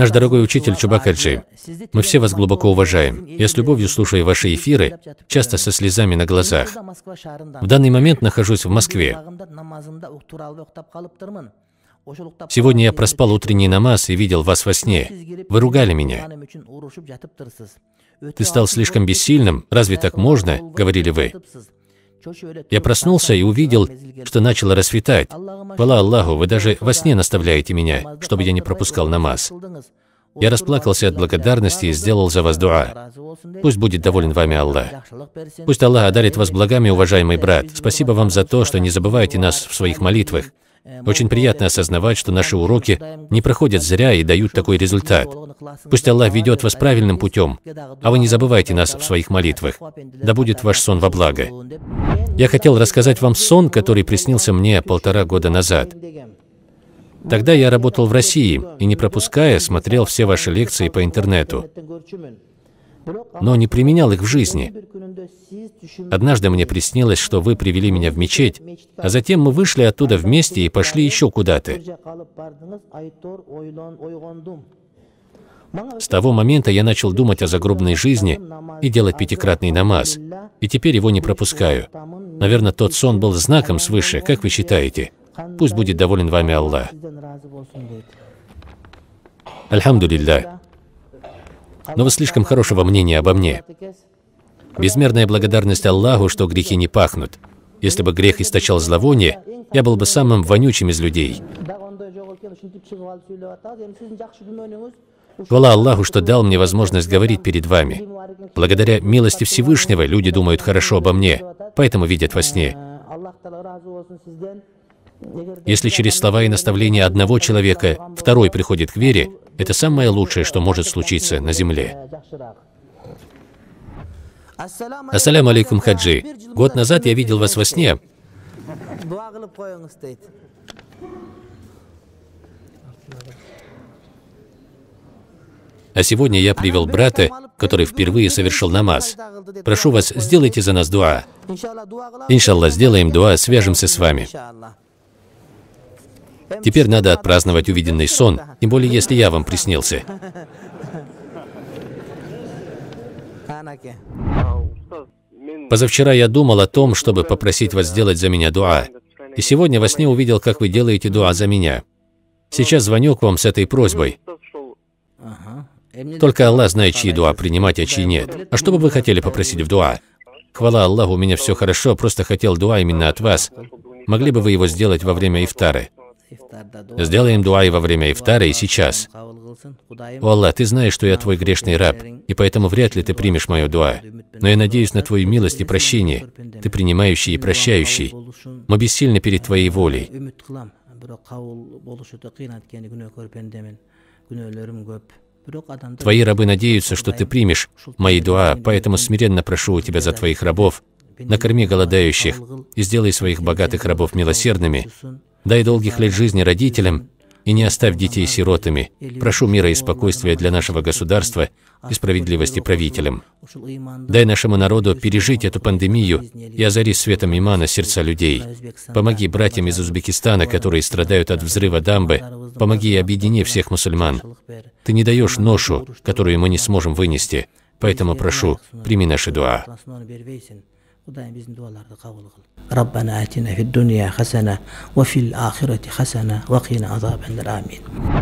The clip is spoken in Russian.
Наш дорогой учитель Чубакаджи, мы все вас глубоко уважаем. Я с любовью слушаю ваши эфиры, часто со слезами на глазах. В данный момент нахожусь в Москве. Сегодня я проспал утренний намаз и видел вас во сне. Вы ругали меня. Ты стал слишком бессильным, разве так можно? — говорили вы. Я проснулся и увидел, что начало расцветать. Хвала Аллаху, вы даже во сне наставляете меня, чтобы я не пропускал намаз. Я расплакался от благодарности и сделал за вас дуа. Пусть будет доволен вами Аллах. Пусть Аллах одарит вас благами, уважаемый брат. Спасибо вам за то, что не забываете нас в своих молитвах. Э, Очень приятно осознавать, что наши уроки не проходят зря и дают такой результат. Пусть Аллах ведет вас правильным путем, а вы не забывайте нас в своих молитвах. Да будет ваш сон во благо. Я хотел рассказать вам сон, который приснился мне полтора года назад. Тогда я работал в России и, не пропуская, смотрел все ваши лекции по интернету, но не применял их в жизни. Однажды мне приснилось, что вы привели меня в мечеть, а затем мы вышли оттуда вместе и пошли еще куда-то. С того момента я начал думать о загробной жизни и делать пятикратный намаз, и теперь его не пропускаю. Наверное, тот сон был знаком свыше, как вы считаете? Пусть будет доволен вами Аллах. Альхамдулилля. Но вы слишком хорошего мнения обо мне. Безмерная благодарность Аллаху, что грехи не пахнут. Если бы грех источал зловоние, я был бы самым вонючим из людей. Хвала Аллаху, что дал мне возможность говорить перед вами. Благодаря милости Всевышнего люди думают хорошо обо мне, поэтому видят во сне. Если через слова и наставления одного человека второй приходит к вере, это самое лучшее, что может случиться на земле. Ассаляму алейкум, хаджи. Год назад я видел вас во сне. А сегодня я привел брата, который впервые совершил намаз. Прошу вас, сделайте за нас дуа. Иншаллах, сделаем дуа, свяжемся с вами. Теперь надо отпраздновать увиденный сон, тем более, если я вам приснился. Позавчера я думал о том, чтобы попросить вас сделать за меня дуа. И сегодня во сне увидел, как вы делаете дуа за меня. Сейчас звоню к вам с этой просьбой. Э, Только Аллах знает, чьи дуа принимать, а чьи нет. А что бы вы хотели попросить в дуа? Хвала Аллаху, у меня все хорошо, просто хотел дуа именно от вас. Могли бы вы его сделать во время ифтары? Сделаем дуа и во время ифтара и сейчас. «О Аллах, ты знаешь, что я твой грешный раб, и поэтому вряд ли ты примешь мою дуа. Но я надеюсь на твою милость и прощение. Ты принимающий и прощающий. Мы бессильны перед твоей волей. Твои рабы надеются, что ты примешь мои дуа, поэтому смиренно прошу у тебя за твоих рабов, накорми голодающих и сделай своих богатых рабов милосердными, дай долгих лет жизни родителям и не оставь детей сиротами. Прошу мира и спокойствия для нашего государства и справедливости правителям. Дай нашему народу пережить эту пандемию и озари светом имана сердца людей. Помоги братьям из Узбекистана, которые страдают от взрыва дамбы. Помоги и объедини всех мусульман. Ты не даешь ношу, которую мы не сможем вынести. Поэтому прошу, прими наши дуа. құдайым біздің дұғаларды қабыл қыл ربنا آتنا في الدنيا حسنة وفي الآخرة حسنة وقنا عذاب النار آمين